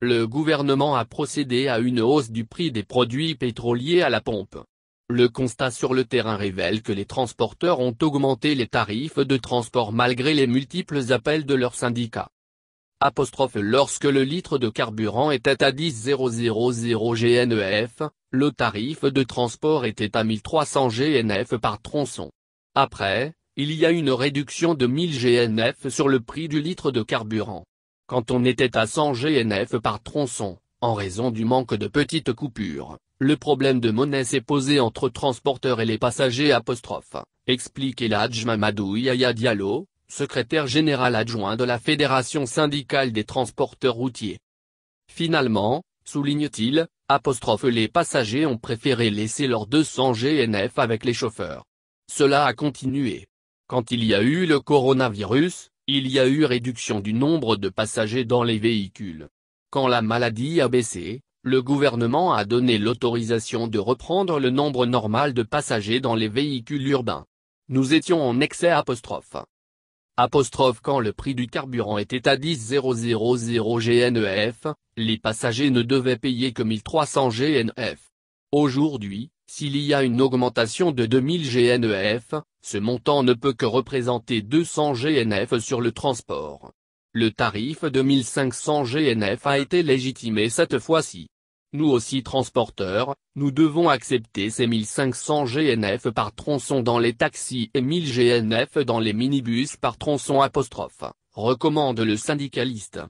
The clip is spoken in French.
le gouvernement a procédé à une hausse du prix des produits pétroliers à la pompe. Le constat sur le terrain révèle que les transporteurs ont augmenté les tarifs de transport malgré les multiples appels de leurs syndicats. lorsque le litre de carburant était à 10,000 GNF, e le tarif de transport était à 1300 GNF e par tronçon. Après, il y a une réduction de 1000 GNF e sur le prix du litre de carburant. Quand on était à 100 GNF par tronçon, en raison du manque de petites coupures, le problème de monnaie s'est posé entre transporteurs et les passagers apostrophe, explique Eladj Mamadou Yaya Diallo, secrétaire général adjoint de la Fédération syndicale des transporteurs routiers. Finalement, souligne-t-il, apostrophe les passagers ont préféré laisser leurs 200 GNF avec les chauffeurs. Cela a continué. Quand il y a eu le coronavirus, il y a eu réduction du nombre de passagers dans les véhicules. Quand la maladie a baissé, le gouvernement a donné l'autorisation de reprendre le nombre normal de passagers dans les véhicules urbains. Nous étions en excès apostrophe. quand le prix du carburant était à 10,000 GNF, e les passagers ne devaient payer que 1300 GNF. E Aujourd'hui, s'il y a une augmentation de 2000 GNF... E ce montant ne peut que représenter 200 GNF sur le transport. Le tarif de 1500 GNF a été légitimé cette fois-ci. Nous aussi transporteurs, nous devons accepter ces 1500 GNF par tronçon dans les taxis et 1000 GNF dans les minibus par tronçon apostrophe, recommande le syndicaliste.